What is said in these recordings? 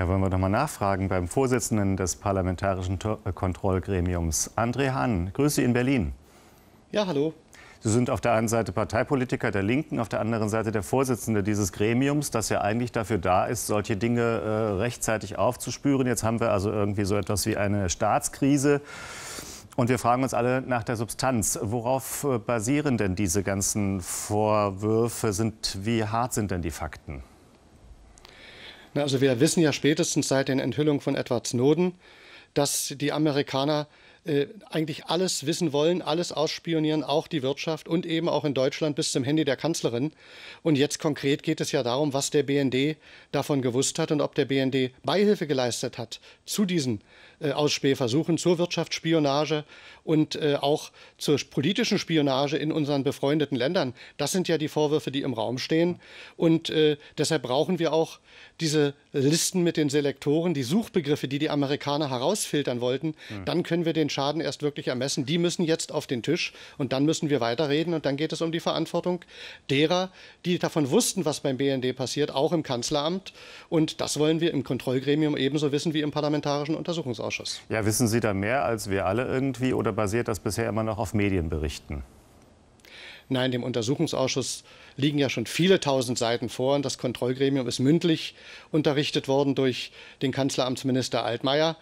Da wollen wir doch mal nachfragen beim Vorsitzenden des Parlamentarischen äh, Kontrollgremiums, André Hahn. Grüße in Berlin. Ja, hallo. Sie sind auf der einen Seite Parteipolitiker der Linken, auf der anderen Seite der Vorsitzende dieses Gremiums, das ja eigentlich dafür da ist, solche Dinge äh, rechtzeitig aufzuspüren. Jetzt haben wir also irgendwie so etwas wie eine Staatskrise. Und wir fragen uns alle nach der Substanz. Worauf äh, basieren denn diese ganzen Vorwürfe? Sind, wie hart sind denn die Fakten? Ne, also wir wissen ja spätestens seit den Enthüllungen von Edward Snowden, dass die Amerikaner äh, eigentlich alles wissen wollen, alles ausspionieren, auch die Wirtschaft und eben auch in Deutschland bis zum Handy der Kanzlerin. Und jetzt konkret geht es ja darum, was der BND davon gewusst hat und ob der BND Beihilfe geleistet hat zu diesen äh, aus Spähversuchen zur Wirtschaftsspionage und äh, auch zur politischen Spionage in unseren befreundeten Ländern. Das sind ja die Vorwürfe, die im Raum stehen. Und äh, deshalb brauchen wir auch diese Listen mit den Selektoren, die Suchbegriffe, die die Amerikaner herausfiltern wollten. Dann können wir den Schaden erst wirklich ermessen. Die müssen jetzt auf den Tisch und dann müssen wir weiterreden. Und dann geht es um die Verantwortung derer, die davon wussten, was beim BND passiert, auch im Kanzleramt. Und das wollen wir im Kontrollgremium ebenso wissen wie im Parlamentarischen Untersuchungsausschuss. Ausschuss. Ja, wissen Sie da mehr als wir alle irgendwie oder basiert das bisher immer noch auf Medienberichten? Nein, dem Untersuchungsausschuss liegen ja schon viele tausend Seiten vor und das Kontrollgremium ist mündlich unterrichtet worden durch den Kanzleramtsminister Altmaier.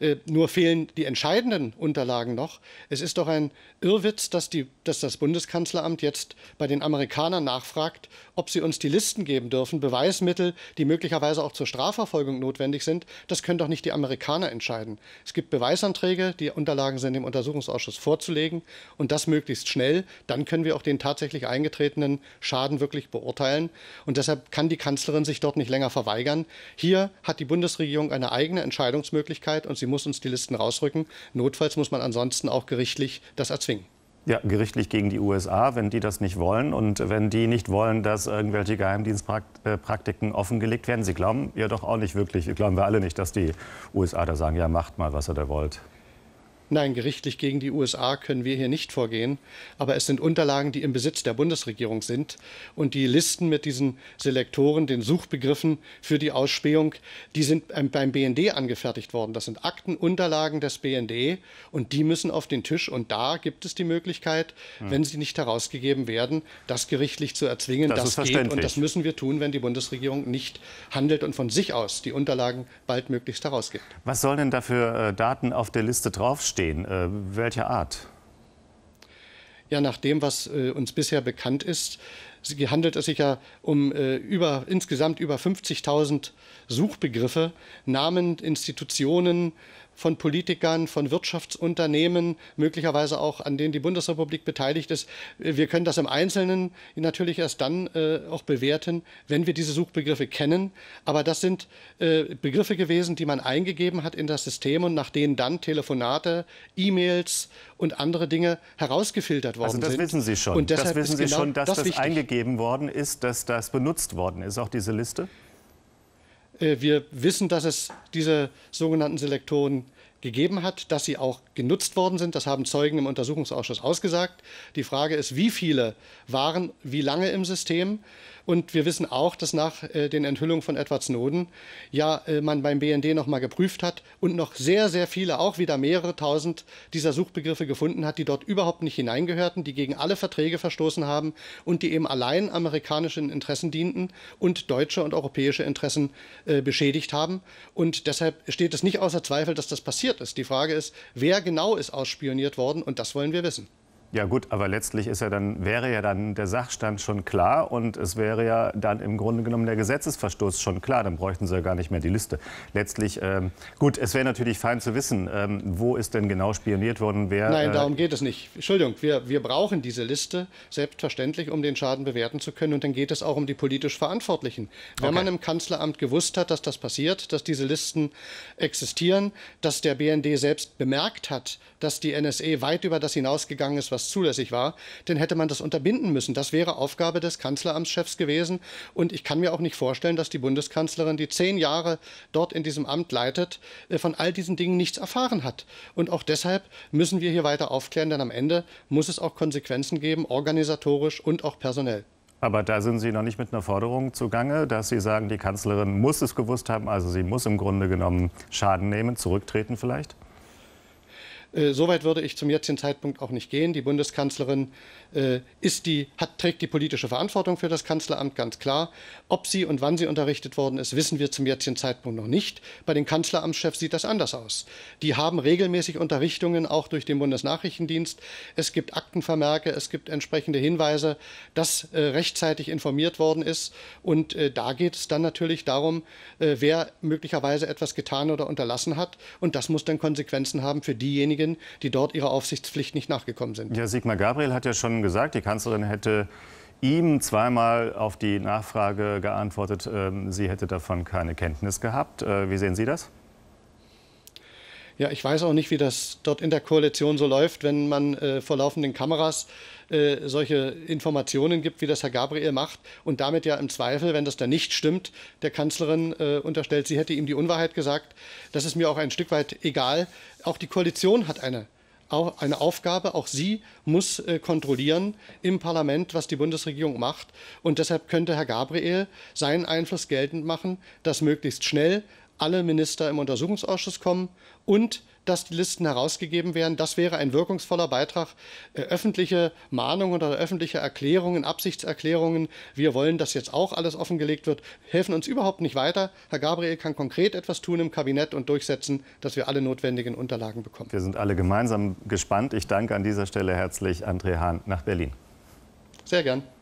Äh, nur fehlen die entscheidenden Unterlagen noch. Es ist doch ein Irrwitz, dass, die, dass das Bundeskanzleramt jetzt bei den Amerikanern nachfragt, ob sie uns die Listen geben dürfen, Beweismittel, die möglicherweise auch zur Strafverfolgung notwendig sind. Das können doch nicht die Amerikaner entscheiden. Es gibt Beweisanträge, die Unterlagen sind dem Untersuchungsausschuss vorzulegen und das möglichst schnell. Dann können wir auch den tatsächlich eingetretenen Schaden wirklich beurteilen. Und deshalb kann die Kanzlerin sich dort nicht länger verweigern. Hier hat die Bundesregierung eine eigene Entscheidungsmöglichkeit und sie Sie muss uns die Listen rausrücken. Notfalls muss man ansonsten auch gerichtlich das erzwingen. Ja, gerichtlich gegen die USA, wenn die das nicht wollen und wenn die nicht wollen, dass irgendwelche Geheimdienstpraktiken offengelegt werden. Sie glauben ja doch auch nicht wirklich, glauben wir alle nicht, dass die USA da sagen, ja macht mal, was ihr da wollt. Nein, gerichtlich gegen die USA können wir hier nicht vorgehen, aber es sind Unterlagen, die im Besitz der Bundesregierung sind und die Listen mit diesen Selektoren, den Suchbegriffen für die Ausspähung, die sind beim BND angefertigt worden. Das sind Aktenunterlagen des BND und die müssen auf den Tisch und da gibt es die Möglichkeit, hm. wenn sie nicht herausgegeben werden, das gerichtlich zu erzwingen. Das, das geht und das müssen wir tun, wenn die Bundesregierung nicht handelt und von sich aus die Unterlagen baldmöglichst herausgibt. Was sollen denn da für äh, Daten auf der Liste draufstehen? geschehen? Äh, welcher Art? Ja, nach dem, was äh, uns bisher bekannt ist, handelt es sich ja um äh, über, insgesamt über 50.000 Suchbegriffe, Namen, Institutionen, von Politikern, von Wirtschaftsunternehmen, möglicherweise auch an denen die Bundesrepublik beteiligt ist. Wir können das im Einzelnen natürlich erst dann äh, auch bewerten, wenn wir diese Suchbegriffe kennen. Aber das sind äh, Begriffe gewesen, die man eingegeben hat in das System und nach denen dann Telefonate, E-Mails und andere Dinge herausgefiltert worden sind. Also das sind. wissen Sie schon. Und das wissen Sie genau schon, dass das, das eingegeben worden ist, dass das benutzt worden ist, auch diese Liste? Äh, wir wissen, dass es diese sogenannten Selektoren gegeben hat, dass sie auch genutzt worden sind. Das haben Zeugen im Untersuchungsausschuss ausgesagt. Die Frage ist, wie viele waren wie lange im System? Und wir wissen auch, dass nach äh, den Enthüllungen von Edward Snowden ja äh, man beim BND nochmal geprüft hat und noch sehr, sehr viele, auch wieder mehrere tausend dieser Suchbegriffe gefunden hat, die dort überhaupt nicht hineingehörten, die gegen alle Verträge verstoßen haben und die eben allein amerikanischen Interessen dienten und deutsche und europäische Interessen äh, beschädigt haben. Und deshalb steht es nicht außer Zweifel, dass das passiert passiert ist. Die Frage ist, wer genau ist ausspioniert worden und das wollen wir wissen. Ja gut, aber letztlich ist ja dann, wäre ja dann der Sachstand schon klar und es wäre ja dann im Grunde genommen der Gesetzesverstoß schon klar, dann bräuchten sie ja gar nicht mehr die Liste. Letztlich, ähm, gut, es wäre natürlich fein zu wissen, ähm, wo ist denn genau spioniert worden, wer... Nein, äh, darum geht es nicht. Entschuldigung, wir, wir brauchen diese Liste selbstverständlich, um den Schaden bewerten zu können und dann geht es auch um die politisch Verantwortlichen. Wenn okay. man im Kanzleramt gewusst hat, dass das passiert, dass diese Listen existieren, dass der BND selbst bemerkt hat, dass die NSE weit über das hinausgegangen ist, was was zulässig war, dann hätte man das unterbinden müssen. Das wäre Aufgabe des Kanzleramtschefs gewesen. Und ich kann mir auch nicht vorstellen, dass die Bundeskanzlerin, die zehn Jahre dort in diesem Amt leitet, äh, von all diesen Dingen nichts erfahren hat. Und auch deshalb müssen wir hier weiter aufklären, denn am Ende muss es auch Konsequenzen geben, organisatorisch und auch personell. Aber da sind Sie noch nicht mit einer Forderung zugange, dass Sie sagen, die Kanzlerin muss es gewusst haben, also sie muss im Grunde genommen Schaden nehmen, zurücktreten vielleicht? Äh, Soweit würde ich zum jetzigen Zeitpunkt auch nicht gehen. Die Bundeskanzlerin äh, ist die, hat, trägt die politische Verantwortung für das Kanzleramt, ganz klar. Ob sie und wann sie unterrichtet worden ist, wissen wir zum jetzigen Zeitpunkt noch nicht. Bei den Kanzleramtschefs sieht das anders aus. Die haben regelmäßig Unterrichtungen, auch durch den Bundesnachrichtendienst. Es gibt Aktenvermerke, es gibt entsprechende Hinweise, dass äh, rechtzeitig informiert worden ist. Und äh, da geht es dann natürlich darum, äh, wer möglicherweise etwas getan oder unterlassen hat. Und das muss dann Konsequenzen haben für diejenigen, Medien, die dort ihrer Aufsichtspflicht nicht nachgekommen sind. Ja, Sigmar Gabriel hat ja schon gesagt, die Kanzlerin hätte ihm zweimal auf die Nachfrage geantwortet, ähm, sie hätte davon keine Kenntnis gehabt. Äh, wie sehen Sie das? Ja, ich weiß auch nicht, wie das dort in der Koalition so läuft, wenn man äh, vor laufenden Kameras äh, solche Informationen gibt, wie das Herr Gabriel macht und damit ja im Zweifel, wenn das dann nicht stimmt, der Kanzlerin äh, unterstellt, sie hätte ihm die Unwahrheit gesagt. Das ist mir auch ein Stück weit egal. Auch die Koalition hat eine auch eine Aufgabe. Auch sie muss äh, kontrollieren im Parlament, was die Bundesregierung macht. Und deshalb könnte Herr Gabriel seinen Einfluss geltend machen, dass möglichst schnell alle Minister im Untersuchungsausschuss kommen und dass die Listen herausgegeben werden. Das wäre ein wirkungsvoller Beitrag. Äh, öffentliche Mahnungen oder öffentliche Erklärungen, Absichtserklärungen, wir wollen, dass jetzt auch alles offengelegt wird, helfen uns überhaupt nicht weiter. Herr Gabriel kann konkret etwas tun im Kabinett und durchsetzen, dass wir alle notwendigen Unterlagen bekommen. Wir sind alle gemeinsam gespannt. Ich danke an dieser Stelle herzlich André Hahn nach Berlin. Sehr gern.